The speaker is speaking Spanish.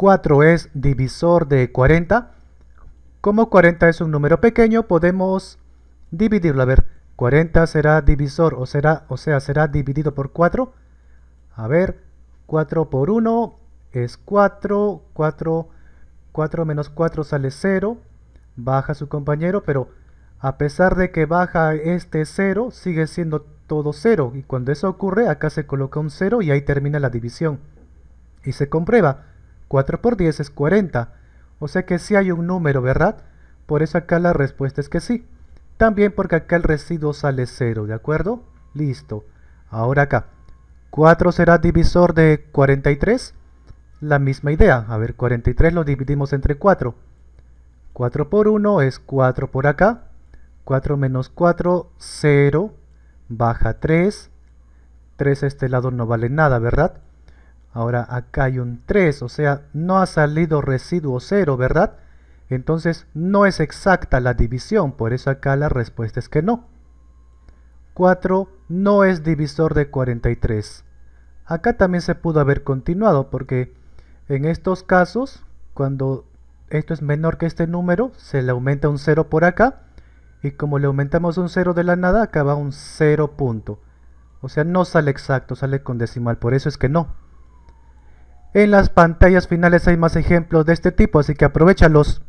4 es divisor de 40. Como 40 es un número pequeño, podemos dividirlo. A ver, 40 será divisor, o, será, o sea, será dividido por 4. A ver, 4 por 1 es 4, 4, 4 menos 4 sale 0, baja su compañero, pero a pesar de que baja este 0, sigue siendo todo 0. Y cuando eso ocurre, acá se coloca un 0 y ahí termina la división. Y se comprueba, 4 por 10 es 40. O sea que sí hay un número, ¿verdad? Por eso acá la respuesta es que sí. También porque acá el residuo sale 0, ¿de acuerdo? Listo. Ahora acá. 4 será divisor de 43. La misma idea. A ver, 43 lo dividimos entre 4. 4 por 1 es 4 por acá. 4 menos 4, 0. Baja 3. 3 a este lado no vale nada, ¿verdad? Ahora acá hay un 3, o sea, no ha salido residuo 0, ¿verdad? Entonces no es exacta la división, por eso acá la respuesta es que no. 4 no es divisor de 43. Acá también se pudo haber continuado porque en estos casos, cuando esto es menor que este número, se le aumenta un 0 por acá. Y como le aumentamos un 0 de la nada, acá va un 0 punto. O sea, no sale exacto, sale con decimal, por eso es que no. En las pantallas finales hay más ejemplos de este tipo, así que aprovechalos.